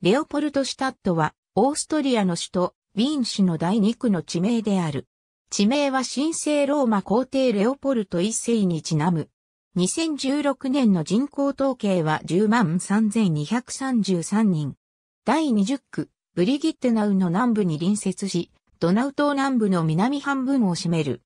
レオポルトシュタットは、オーストリアの首都、ウィーン市の第2区の地名である。地名は神聖ローマ皇帝レオポルト一世にちなむ。2016年の人口統計は10万3233人。第20区、ブリギッテナウの南部に隣接し、ドナウ島南部の南半分を占める。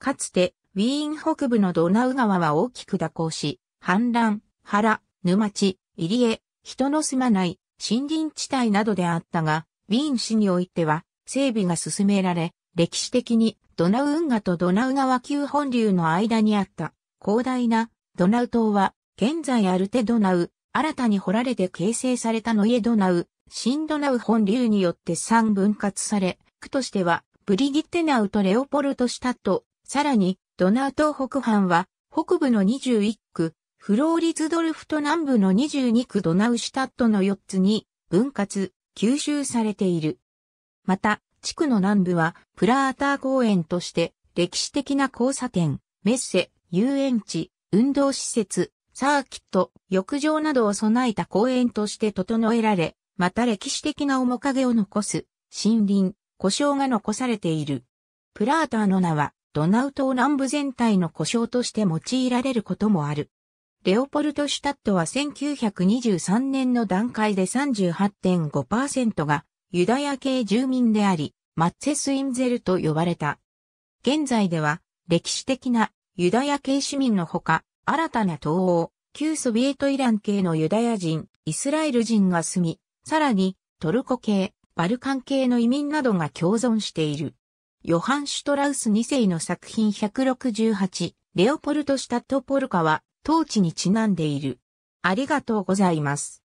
かつて、ウィーン北部のドナウ川は大きく蛇行し、氾濫、原、沼地、入江、人の住まない、森林地帯などであったが、ウィーン市においては整備が進められ、歴史的にドナウ運河とドナウ川旧本流の間にあった広大なドナウ島は、現在アルテドナウ、新たに掘られて形成されたノイエドナウ、新ドナウ本流によって3分割され、区としては、ブリギッテナウとレオポルトシタット、さらに、ドナウ島北半は、北部の21区、フローリツドルフト南部の22区ドナウシュタットの4つに分割、吸収されている。また、地区の南部はプラーター公園として歴史的な交差点、メッセ、遊園地、運動施設、サーキット、浴場などを備えた公園として整えられ、また歴史的な面影を残す森林、故障が残されている。プラーターの名はドナウ島南部全体の故障として用いられることもある。レオポルト・シュタットは1923年の段階で38.5%がユダヤ系住民であり、マッツェス・インゼルと呼ばれた。現在では歴史的なユダヤ系市民のほか、新たな東欧、旧ソビエトイラン系のユダヤ人、イスラエル人が住み、さらにトルコ系、バルカン系の移民などが共存している。ヨハン・シュトラウス2世の作品168、レオポルト・シュタット・ポルカは、当地にちなんでいる。ありがとうございます。